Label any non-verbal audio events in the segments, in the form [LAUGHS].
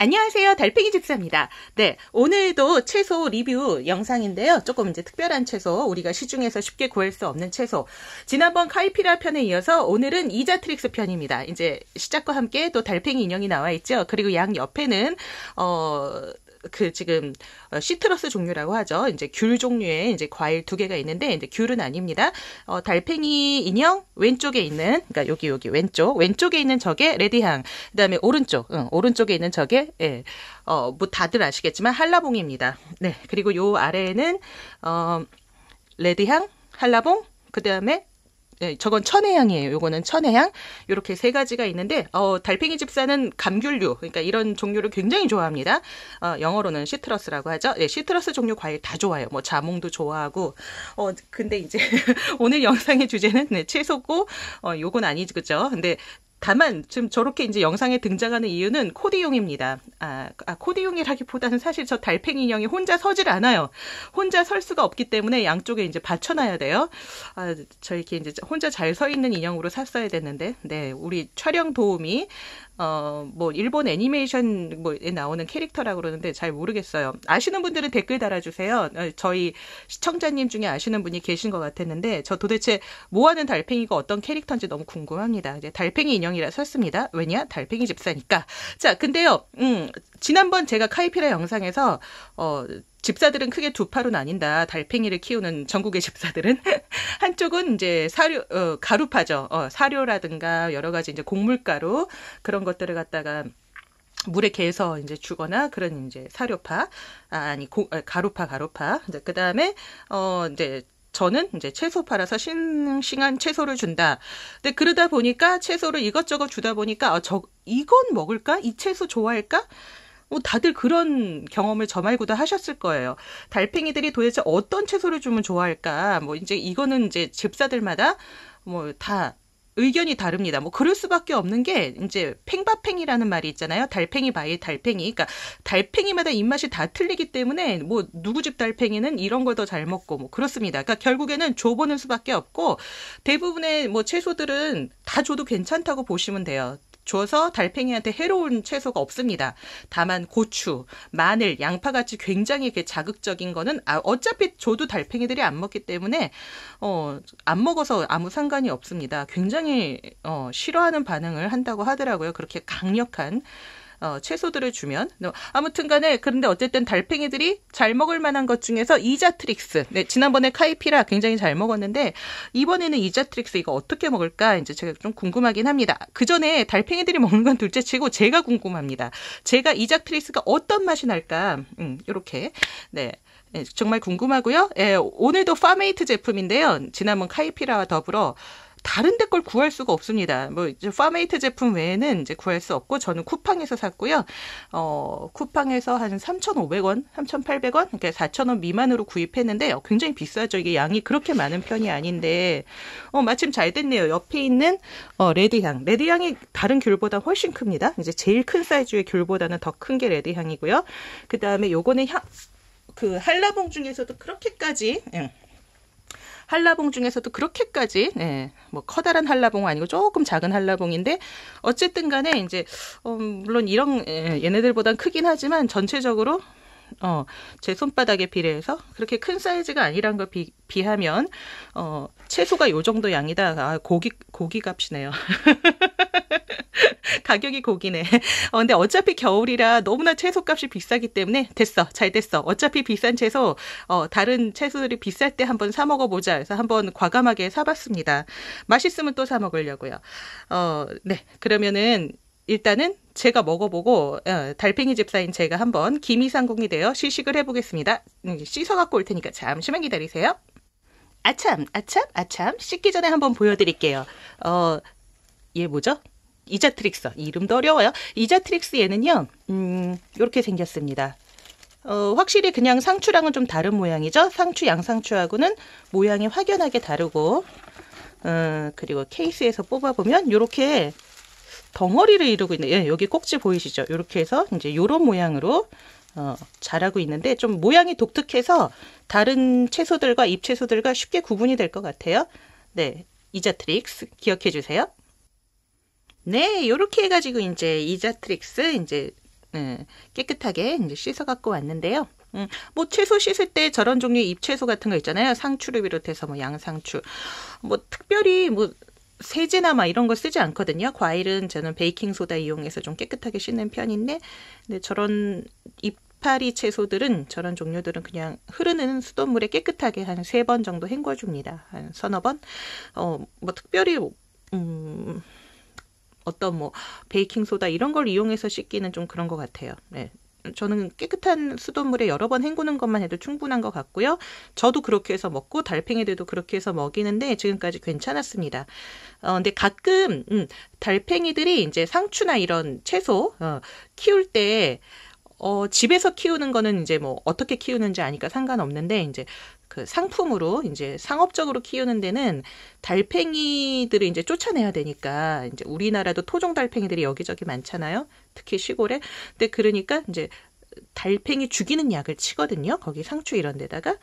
안녕하세요. 달팽이 집사입니다. 네. 오늘도 채소 리뷰 영상인데요. 조금 이제 특별한 채소, 우리가 시중에서 쉽게 구할 수 없는 채소. 지난번 카이피라 편에 이어서 오늘은 이자트릭스 편입니다. 이제 시작과 함께 또 달팽이 인형이 나와 있죠. 그리고 양 옆에는, 어, 그 지금 어, 시트러스 종류라고 하죠. 이제 귤 종류의 이제 과일 두 개가 있는데 이제 귤은 아닙니다. 어, 달팽이 인형 왼쪽에 있는 그러니까 여기 여기 왼쪽 왼쪽에 있는 저게 레디향 그다음에 오른쪽 응, 오른쪽에 있는 저게 예. 어, 뭐 다들 아시겠지만 한라봉입니다. 네. 그리고 요 아래에는 어 레디향, 한라봉, 그다음에 네, 저건 천혜향이에요. 요거는 천혜향. 요렇게 세 가지가 있는데 어, 달팽이 집사는 감귤류. 그러니까 이런 종류를 굉장히 좋아합니다. 어, 영어로는 시트러스라고 하죠. 네, 시트러스 종류 과일 다 좋아요. 뭐 자몽도 좋아하고. 어, 근데 이제 [LAUGHS] 오늘 영상의 주제는 네, 채소고 어, 요건 아니지 그죠? 근데 다만 지금 저렇게 이제 영상에 등장하는 이유는 코디용입니다. 아, 아 코디용이라기보다는 사실 저 달팽이 인형이 혼자 서질 않아요. 혼자 설 수가 없기 때문에 양쪽에 이제 받쳐놔야 돼요. 아, 저렇게 이제 혼자 잘 서 있는 인형으로 샀어야 됐는데, 네, 우리 촬영 도우미 어, 뭐, 일본 애니메이션, 뭐,에 나오는 캐릭터라고 그러는데 잘 모르겠어요. 아시는 분들은 댓글 달아주세요. 어, 저희 시청자님 중에 아시는 분이 계신 것 같았는데, 저 도대체 뭐 하는 달팽이가 어떤 캐릭터인지 너무 궁금합니다. 이제 달팽이 인형이라 썼습니다. 왜냐? 달팽이 집사니까. 자, 근데요, 음, 지난번 제가 카이피라 영상에서 어 집사들은 크게 두 파로 나뉜다. 달팽이를 키우는 전국의 집사들은 [LAUGHS] 한쪽은 이제 사료 어, 가루파죠. 어, 사료라든가 여러 가지 이제 곡물가루 그런 것들을 갖다가 물에 개서 이제 주거나 그런 이제 사료파 아니 아 고, 가루파 가루파 이제 그다음에 어 이제 저는 이제 채소파라서 싱싱한 채소를 준다. 근데 그러다 보니까 채소를 이것저것 주다 보니까 어, 저 이건 먹을까? 이 채소 좋아할까? 뭐 다들 그런 경험을 저 말고도 하셨을 거예요. 달팽이들이 도대체 어떤 채소를 주면 좋아할까? 뭐 이제 이거는 이제 집사들마다 뭐 다 의견이 다릅니다. 뭐 그럴 수밖에 없는 게 이제 팽바팽이라는 말이 있잖아요. 달팽이 바이 달팽이. 그러니까 달팽이마다 입맛이 다 틀리기 때문에 뭐 누구 집 달팽이는 이런 걸 더 잘 먹고 뭐 그렇습니다. 그러니까 결국에는 줘보는 수밖에 없고 대부분의 뭐 채소들은 다 줘도 괜찮다고 보시면 돼요. 줘서 달팽이한테 해로운 채소가 없습니다. 다만 고추, 마늘, 양파 같이 굉장히 이렇게 자극적인 거는 아, 어차피 저도 달팽이들이 안 먹기 때문에 어, 안 먹어서 아무 상관이 없습니다. 굉장히 어, 싫어하는 반응을 한다고 하더라고요. 그렇게 강력한 어, 채소들을 주면 뭐, 아무튼간에 그런데 어쨌든 달팽이들이 잘 먹을 만한 것 중에서 이자트릭스. 네, 지난번에 카이피라 굉장히 잘 먹었는데 이번에는 이자트릭스 이거 어떻게 먹을까 이제 제가 좀 궁금하긴 합니다. 그 전에 달팽이들이 [LAUGHS] 먹는 건 둘째치고 제가 궁금합니다. 제가 이자트릭스가 어떤 맛이 날까? 음, 이렇게 네. 네 정말 궁금하고요. 예, 오늘도 파메이트 제품인데요. 지난번 카이피라와 더불어 다른 데 걸 구할 수가 없습니다. 뭐 이제 파메이트 제품 외에는 이제 구할 수 없고 저는 쿠팡에서 샀고요. 어, 쿠팡에서 한 3,500원, 3,800원, 그러니까 4,000원 미만으로 구입했는데 굉장히 비싸죠. 이게 양이 그렇게 많은 편이 아닌데 어, 마침 잘 됐네요. 옆에 있는 어, 레드향. 레드향이 다른 귤보다 훨씬 큽니다. 이제 제일 큰 사이즈의 귤보다는 더 큰 게 레드향이고요. 그다음에 요거는 향그 한라봉 중에서도 그렇게까지 응. 예. 한라봉 중에서도 그렇게까지 네, 뭐 커다란 한라봉 아니고 조금 작은 한라봉인데 어쨌든 간에 이제 어, 물론 이런 예, 얘네들보단 크긴 하지만 전체적으로 어, 제 손바닥에 비례해서 그렇게 큰 사이즈가 아니란 걸 비, 비하면 어, 채소가 요 정도 양이다. 아, 고기 고기 값이네요. [LAUGHS] [LAUGHS] 가격이 고기네. 어, 근데 어차피 겨울이라 너무나 채소값이 비싸기 때문에 됐어. 잘 됐어. 어차피 비싼 채소, 어, 다른 채소들이 비쌀 때 한번 사 먹어보자 해서 한번 과감하게 사봤습니다. 맛있으면 또 사 먹으려고요. 어, 네. 그러면은 일단은 제가 먹어보고 어, 달팽이 집사인 제가 한번 기미상궁이 되어 시식을 해보겠습니다. 음, 씻어 갖고 올 테니까 잠시만 기다리세요. 아참, 아참, 아참. 씻기 전에 한번 보여드릴게요. 어, 얘 뭐죠? 이자 트릭스 이름도 어려워요. 이자 트릭스 얘는요. 음, 요렇게 생겼습니다. 어, 확실히 그냥 상추랑은 좀 다른 모양이죠. 상추, 양상추하고는 모양이 확연하게 다르고 어, 그리고 케이스에서 뽑아보면 요렇게 덩어리를 이루고 있는 예, 여기 꼭지 보이시죠? 요렇게 해서 이제 요런 모양으로 어, 자라고 있는데 좀 모양이 독특해서 다른 채소들과 잎채소들과 쉽게 구분이 될 것 같아요. 네, 이자트릭스 기억해 주세요. 네, 요렇게 해가지고 이제 이자트릭스 이제 음, 깨끗하게 이제 씻어 갖고 왔는데요. 음, 뭐 채소 씻을 때 저런 종류의 잎채소 같은 거 있잖아요. 상추를 비롯해서 뭐 양상추, 뭐 특별히 뭐 세제나 막 이런 거 쓰지 않거든요. 과일은 저는 베이킹 소다 이용해서 좀 깨끗하게 씻는 편인데, 근데 저런 잎파리 채소들은 저런 종류들은 그냥 흐르는 수돗물에 깨끗하게 한 세 번 정도 헹궈줍니다. 한 서너 번. 어, 뭐 특별히 음. 어떤 뭐 베이킹 소다 이런 걸 이용해서 씻기는 좀 그런 것 같아요. 네. 저는 깨끗한 수돗물에 여러 번 헹구는 것만 해도 충분한 것 같고요. 저도 그렇게 해서 먹고 달팽이들도 그렇게 해서 먹이는데 지금까지 괜찮았습니다. 어, 근데 가끔 음, 달팽이들이 이제 상추나 이런 채소 어, 키울 때 어, 집에서 키우는 거는 이제 뭐 어떻게 키우는지 아니까 상관없는데 이제 그 상품으로 이제 상업적으로 키우는 데는 달팽이들을 이제 쫓아내야 되니까 이제 우리나라도 토종 달팽이들이 여기저기 많잖아요. 특히 시골에. 근데 그러니까 이제 달팽이 죽이는 약을 치거든요. 거기 상추 이런 데다가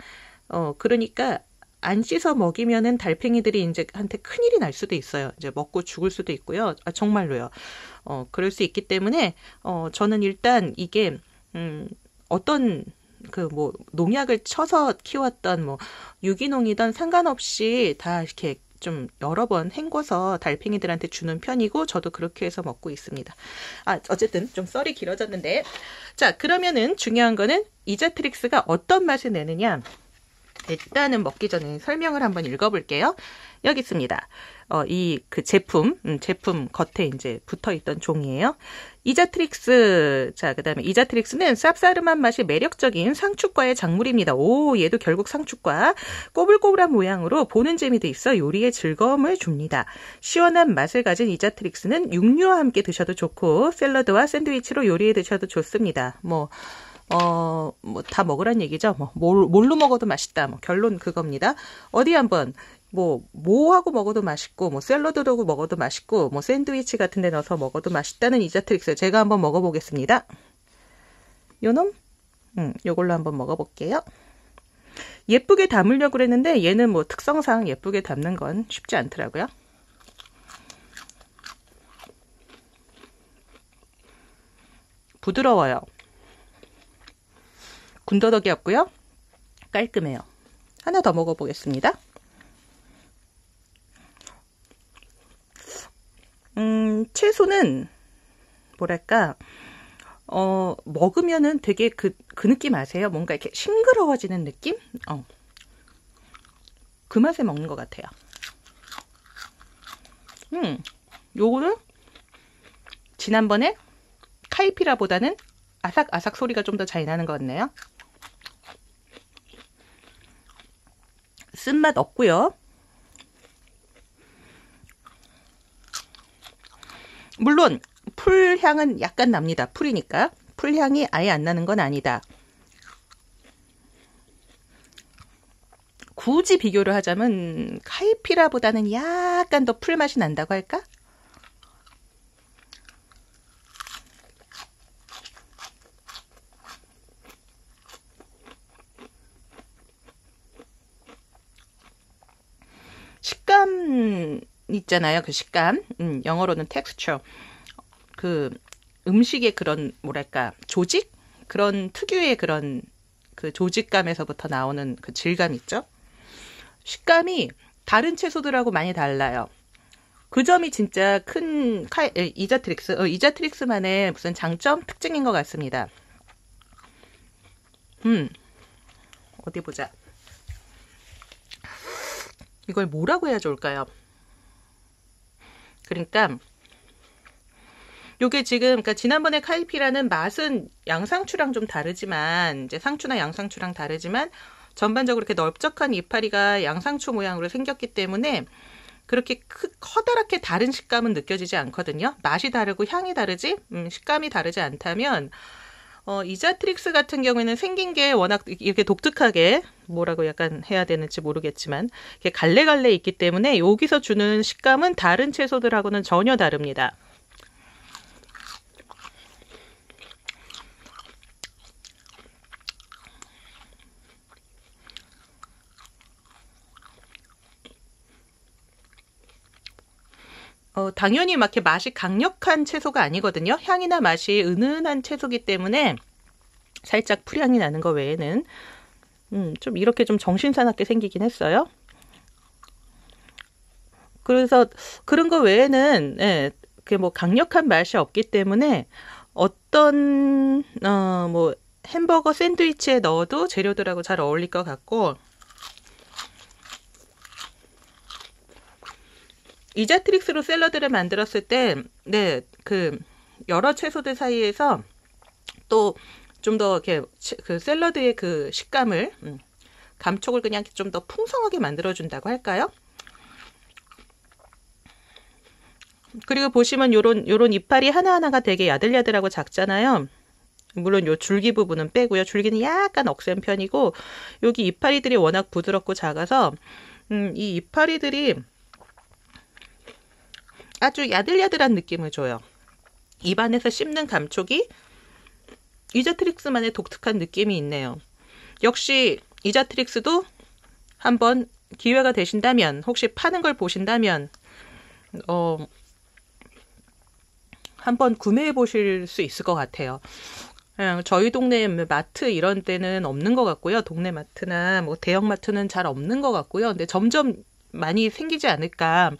어 그러니까 안 씻어 먹이면은 달팽이들이 이제 한테 큰일이 날 수도 있어요. 이제 먹고 죽을 수도 있고요. 아 정말로요. 어 그럴 수 있기 때문에 어 저는 일단 이게 음 어떤 그뭐 농약을 쳐서 키웠던 뭐 유기농이던 상관없이 다 이렇게 좀 여러 번 헹궈서 달팽이들한테 주는 편이고 저도 그렇게 해서 먹고 있습니다. 아, 어쨌든 좀 썰이 길어졌는데. 자, 그러면은 중요한 거는 이자트릭스가 어떤 맛을 내느냐. 일단은 먹기 전에 설명을 한번 읽어볼게요. 여기 있습니다. 어, 이그 제품, 음, 제품 겉에 이제 붙어 있던 종이에요. 이자트릭스. 자, 그 다음에 이자트릭스는 쌉싸름한 맛이 매력적인 상추과의 작물입니다. 오, 얘도 결국 상추과. 꼬불꼬불한 모양으로 보는 재미도 있어 요리에 즐거움을 줍니다. 시원한 맛을 가진 이자트릭스는 육류와 함께 드셔도 좋고, 샐러드와 샌드위치로 요리해 드셔도 좋습니다. 뭐, 어, 뭐, 다 먹으란 얘기죠. 뭐, 뭘, 뭘로 먹어도 맛있다. 뭐, 결론 그겁니다. 어디 한번 뭐 뭐하고 먹어도 맛있고 뭐 샐러드로 먹어도 맛있고 뭐 샌드위치 같은 데 넣어서 먹어도 맛있다는 이자트릭스 제가 한번 먹어보겠습니다. 요놈? 음, 요걸로 한번 먹어볼게요. 예쁘게 담으려고 그랬는데 얘는 뭐 특성상 예쁘게 담는 건 쉽지 않더라고요. 부드러워요. 군더더기없고요 깔끔해요. 하나 더 먹어보겠습니다. 음, 채소는 뭐랄까 어, 먹으면은 되게 그, 그 느낌 아세요? 뭔가 이렇게 싱그러워지는 느낌? 어. 그 맛에 먹는 것 같아요. 음, 요거는 지난번에 카이피라보다는 아삭아삭 소리가 좀 더 잘 나는 것 같네요. 쓴맛 없고요. 물론 풀 향은 약간 납니다. 풀이니까. 풀 향이 아예 안 나는 건 아니다. 굳이 비교를 하자면 카이피라보다는 약간 더 풀맛이 난다고 할까? 있잖아요. 그 식감. 음, 영어로는 텍스처. 그 음식의 그런 뭐랄까 조직 그런 특유의 그런 그 조직감에서부터 나오는 그 질감 있죠. 식감이 다른 채소들하고 많이 달라요. 그 점이 진짜 큰 칼, 이자트릭스, 어, 이자트릭스만의 무슨 장점, 특징인 것 같습니다. 음, 어디 보자. 이걸 뭐라고 해야 좋을까요? 그러니까 요게 지금 그러니까 지난번에 카이피라는 맛은 양상추랑 좀 다르지만 이제 상추나 양상추랑 다르지만 전반적으로 이렇게 넓적한 이파리가 양상추 모양으로 생겼기 때문에 그렇게 크, 커다랗게 다른 식감은 느껴지지 않거든요. 맛이 다르고 향이 다르지 음, 식감이 다르지 않다면 어, 이자트릭스 같은 경우에는 생긴 게 워낙 이렇게 독특하게 뭐라고 약간 해야 되는지 모르겠지만 이게 갈래갈래 있기 때문에 여기서 주는 식감은 다른 채소들하고는 전혀 다릅니다. 어, 당연히 막 이렇게 맛이 강력한 채소가 아니거든요. 향이나 맛이 은은한 채소기 때문에 살짝 풀향이 나는 거 외에는 음, 좀 이렇게 좀 정신 사납게 생기긴 했어요. 그래서 그런 거 외에는 예, 그뭐 강력한 맛이 없기 때문에 어떤 어, 뭐 햄버거 샌드위치에 넣어도 재료들하고 잘 어울릴 것 같고 이자트릭스로 샐러드를 만들었을 때, 네, 그, 여러 채소들 사이에서 또 좀 더 이렇게 그 샐러드의 그 식감을, 음, 감촉을 그냥 좀 더 풍성하게 만들어준다고 할까요? 그리고 보시면 요런, 요런 이파리 하나하나가 되게 야들야들하고 작잖아요. 물론 요 줄기 부분은 빼고요. 줄기는 약간 억센 편이고, 여기 이파리들이 워낙 부드럽고 작아서, 음, 이 이파리들이 아주 야들야들한 느낌을 줘요. 입안에서 씹는 감촉이 이자트릭스만의 독특한 느낌이 있네요. 역시 이자트릭스도 한번 기회가 되신다면 혹시 파는 걸 보신다면 어 한번 구매해 보실 수 있을 것 같아요. 예, 저희 동네 마트 이런 데는 없는 것 같고요. 동네 마트나 뭐 대형 마트는 잘 없는 것 같고요. 근데 점점 많이 생기지 않을까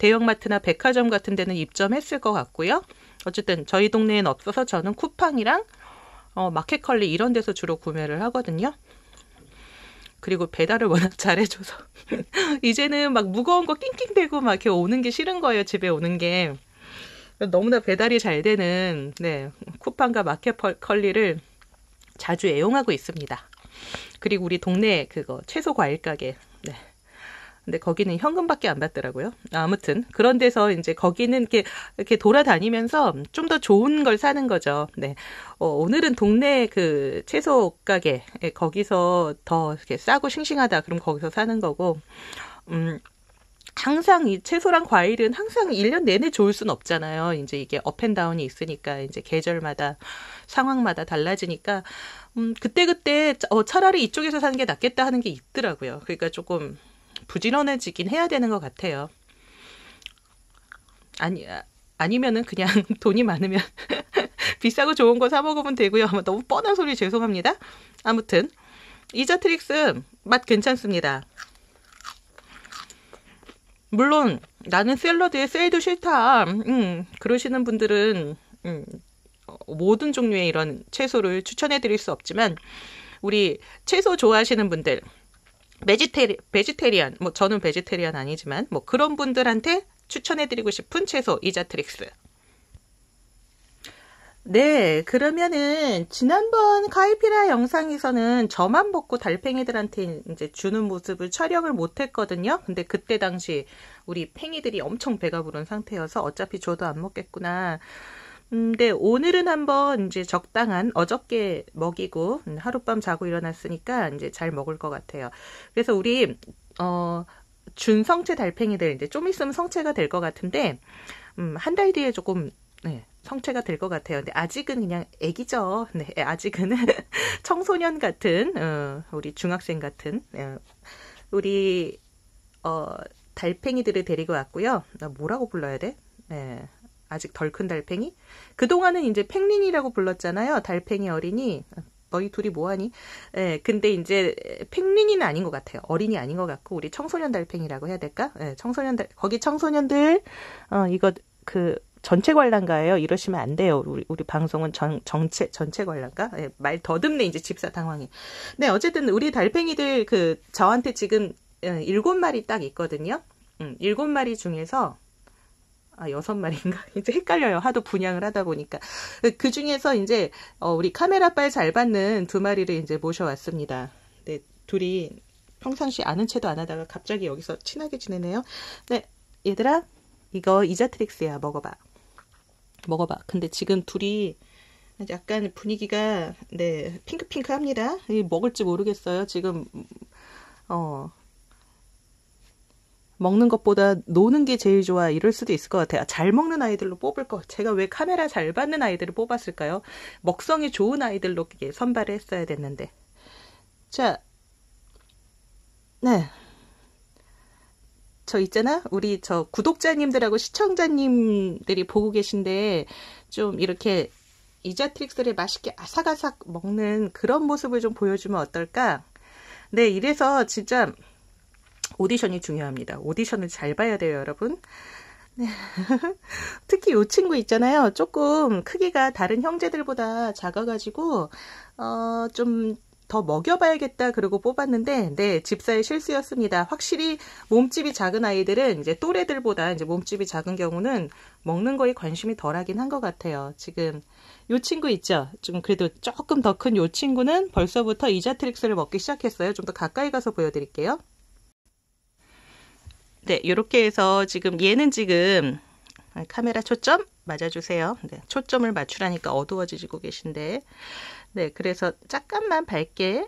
대형마트나 백화점 같은 데는 입점했을 것 같고요. 어쨌든 저희 동네엔 없어서 저는 쿠팡이랑 어, 마켓컬리 이런 데서 주로 구매를 하거든요. 그리고 배달을 [LAUGHS] 워낙 잘해줘서 [LAUGHS] 이제는 막 무거운 거 낑낑대고 막 이렇게 오는 게 싫은 거예요 집에 오는 게 너무나 배달이 잘 되는 네 쿠팡과 마켓컬리를 자주 애용하고 있습니다. 그리고 우리 동네 그거 채소 과일 가게 네, 근데 거기는 현금밖에 안 받더라고요. 아무튼 그런 데서 이제 거기는 이렇게 이렇게 돌아다니면서 좀 더 좋은 걸 사는 거죠. 네. 어, 오늘은 동네 그 채소 가게 예, 거기서 더 이렇게 싸고 싱싱하다. 그럼 거기서 사는 거고. 음. 항상 이 채소랑 과일은 항상 1년 내내 좋을 순 없잖아요. 이제 이게 업앤다운이 있으니까 이제 계절마다 상황마다 달라지니까 음 그때그때 그때 어 차라리 이쪽에서 사는 게 낫겠다 하는 게 있더라고요. 그러니까 조금 부지런해지긴 해야 되는 것 같아요. 아니 아, 아니면은 그냥 [LAUGHS] 돈이 많으면 [LAUGHS] 비싸고 좋은 거 사 먹으면 되고요. 너무 뻔한 소리 죄송합니다. 아무튼 이자 트릭스 맛 괜찮습니다. 물론 나는 샐러드에 셀도 싫다. 음, 그러시는 분들은 음, 어, 모든 종류의 이런 채소를 추천해 드릴 수 없지만 우리 채소 좋아하시는 분들 베지테리, 베지테리안, 뭐 저는 베지테리언 아니지만 뭐 그런 분들한테 추천해드리고 싶은 채소 이자트릭스. 네, 그러면은 지난번 카이피라 영상에서는 저만 먹고 달팽이들한테 이제 주는 모습을 촬영을 못했거든요. 근데 그때 당시 우리 팽이들이 엄청 배가 부른 상태여서 어차피 줘도안 먹겠구나. 음, 근데 오늘은 한번 이제 적당한 어저께 먹이고 하룻밤 자고 일어났으니까 이제 잘 먹을 것 같아요. 그래서 우리 어 준성체 달팽이들 이제 좀 있으면 성체가 될 것 같은데 음, 한 달 뒤에 조금 네, 성체가 될 것 같아요. 근데 아직은 그냥 애기죠. 네, 아직은 [LAUGHS] 청소년 같은 어, 우리 중학생 같은 어, 우리 어 달팽이들을 데리고 왔고요. 뭐라고 불러야 돼? 네. 아직 덜 큰 달팽이? 그동안은 이제 팽린이라고 불렀잖아요. 달팽이 어린이. 너희 둘이 뭐하니? 예, 근데 이제 팽린이는 아닌 것 같아요. 어린이 아닌 것 같고, 우리 청소년 달팽이라고 해야 될까? 예, 청소년 들 거기 청소년들, 어, 이거 그, 전체 관람가예요. 이러시면 안 돼요. 우리, 우리 방송은 전, 정체, 전체 관람가? 예, 말 더듬네, 이제 집사 당황이. 네, 어쨌든 우리 달팽이들 그, 저한테 지금 예, 일곱 마리 딱 있거든요. 음, 일곱 마리 중에서 아, 여섯 마리인가? [LAUGHS] 이제 헷갈려요. 하도 분양을 하다 보니까. 그 중에서 이제, 어, 우리 카메라 빨 잘 받는 두 마리를 이제 모셔왔습니다. 네, 둘이 평상시 아는 채도 안 하다가 갑자기 여기서 친하게 지내네요. 네, 얘들아, 이거 이자트릭스야. 먹어봐. 먹어봐. 근데 지금 둘이 약간 분위기가, 네, 핑크핑크 합니다. 먹을지 모르겠어요. 지금, 음, 어, 먹는 것보다 노는 게 제일 좋아 이럴 수도 있을 것 같아요. 잘 먹는 아이들로 뽑을 거. 제가 왜 카메라 잘 받는 아이들을 뽑았을까요? 먹성이 좋은 아이들로 선발을 했어야 됐는데. 자, 네. 저 있잖아. 우리 저 구독자님들하고 시청자님들이 보고 계신데 좀 이렇게 이자트릭스를 맛있게 아삭아삭 먹는 그런 모습을 좀 보여주면 어떨까? 네, 이래서 진짜 오디션이 중요합니다. 오디션을 잘 봐야 돼요, 여러분. 네. [LAUGHS] 특히 이 친구 있잖아요. 조금 크기가 다른 형제들보다 작아가지고, 어, 좀, 더 먹여봐야겠다 그러고 뽑았는데 네 집사의 실수였습니다. 확실히 몸집이 작은 아이들은 이제 또래들보다 이제 몸집이 작은 경우는 먹는 거에 관심이 덜하긴 한 것 같아요. 지금 요 친구 있죠. 좀 그래도 조금 더 큰 요 친구는 벌써부터 이자트릭스를 먹기 시작했어요. 좀 더 가까이 가서 보여드릴게요. 네, 요렇게 해서 지금 얘는 지금 카메라 초점 맞아주세요. 네, 초점을 맞추라니까 어두워지고 계신데. 네, 그래서 잠깐만 밝게.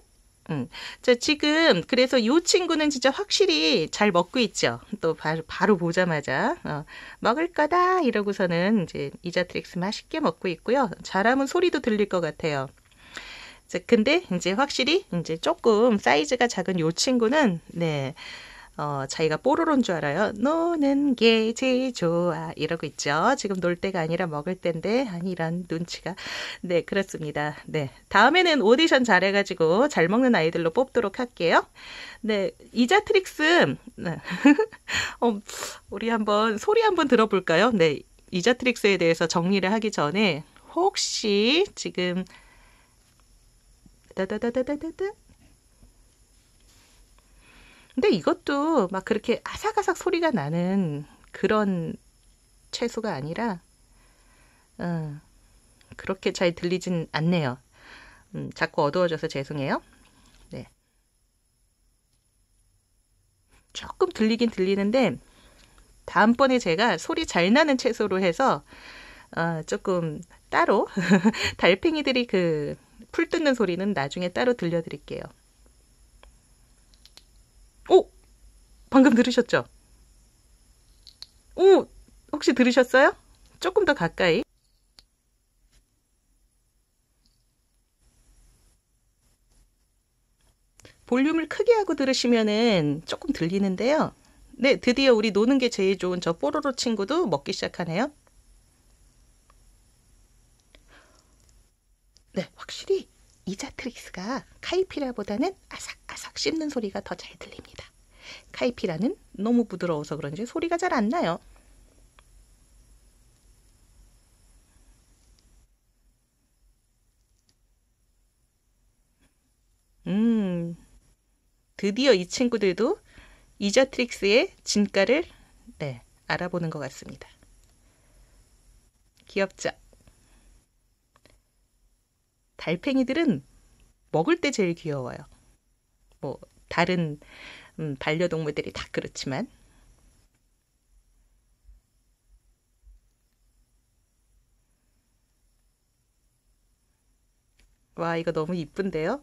음. 자, 지금, 그래서 요 친구는 진짜 확실히 잘 먹고 있죠. 또 바로, 바로 보자마자. 어, 먹을 거다! 이러고서는 이제 이자트릭스 맛있게 먹고 있고요. 잘하면 소리도 들릴 것 같아요. 자, 근데 이제 확실히 이제 조금 사이즈가 작은 요 친구는, 네. 어, 자기가 뽀로로인 줄 알아요. 노는 게 제일 좋아. 이러고 있죠. 지금 놀 때가 아니라 먹을 때인데, 아니란 눈치가. 네, 그렇습니다. 네. 다음에는 오디션 잘해가지고 잘 먹는 아이들로 뽑도록 할게요. 네. 이자트릭스. 네. [LAUGHS] 어, 우리 한번 소리 한번 들어볼까요? 네. 이자트릭스에 대해서 정리를 하기 전에 혹시 지금 따다다다다다다 근데 이것도 막 그렇게 아삭아삭 소리가 나는 그런 채소가 아니라, 어, 그렇게 잘 들리진 않네요. 음, 자꾸 어두워져서 죄송해요. 네. 조금 들리긴 들리는데, 다음번에 제가 소리 잘 나는 채소로 해서, 어, 조금 따로, [LAUGHS] 달팽이들이 그, 풀 뜯는 소리는 나중에 따로 들려드릴게요. 오! 방금 들으셨죠? 오! 혹시 들으셨어요? 조금 더 가까이. 볼륨을 크게 하고 들으시면은 조금 들리는데요. 네, 드디어 우리 노는 게 제일 좋은 저 뽀로로 친구도 먹기 시작하네요. 네, 확실히 이자트릭스가 카이피라보다는 아삭아삭 씹는 소리가 더 잘 들립니다. 카이피라는 너무 부드러워서 그런지 소리가 잘 안 나요. 음, 드디어 이 친구들도 이자트릭스의 진가를 네, 알아보는 것 같습니다. 귀엽죠? 달팽이들은 먹을 때 제일 귀여워요. 뭐 다른 음, 반려동물들이 다 그렇지만 와 이거 너무 이쁜데요?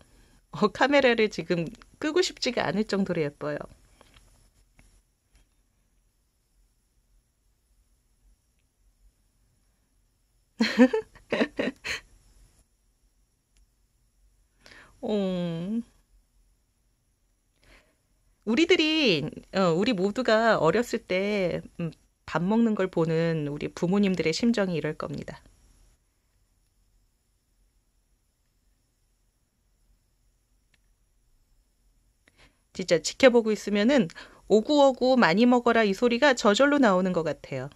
어, 카메라를 지금 끄고 싶지가 않을 정도로 예뻐요. [LAUGHS] 어. 우리들이 어, 우리 모두가 어렸을 때밥 음, 먹는 걸 보는 우리 부모님들의 심정이 이럴 겁니다. 진짜 지켜보고 있으면은 오구오구 많이 먹어라 이 소리가 저절로 나오는 것 같아요.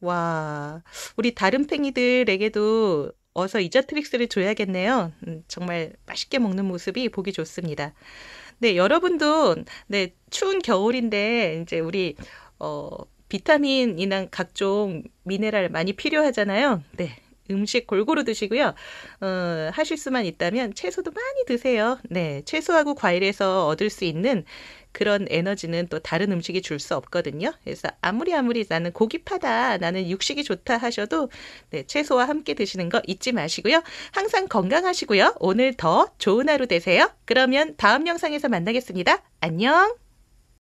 와, 우리 다른 팽이들에게도 어서 이자트릭스를 줘야겠네요. 음, 정말 맛있게 먹는 모습이 보기 좋습니다. 네, 여러분도 네, 추운 겨울인데 이제 우리 어 비타민이나 각종 미네랄 많이 필요하잖아요. 네. 음식 골고루 드시고요. 어, 하실 수만 있다면 채소도 많이 드세요. 네. 채소하고 과일에서 얻을 수 있는 그런 에너지는 또 다른 음식이 줄 수 없거든요. 그래서 아무리 아무리 나는 고기파다, 나는 육식이 좋다 하셔도 네, 채소와 함께 드시는 거 잊지 마시고요. 항상 건강하시고요. 오늘 더 좋은 하루 되세요. 그러면 다음 영상에서 만나겠습니다. 안녕!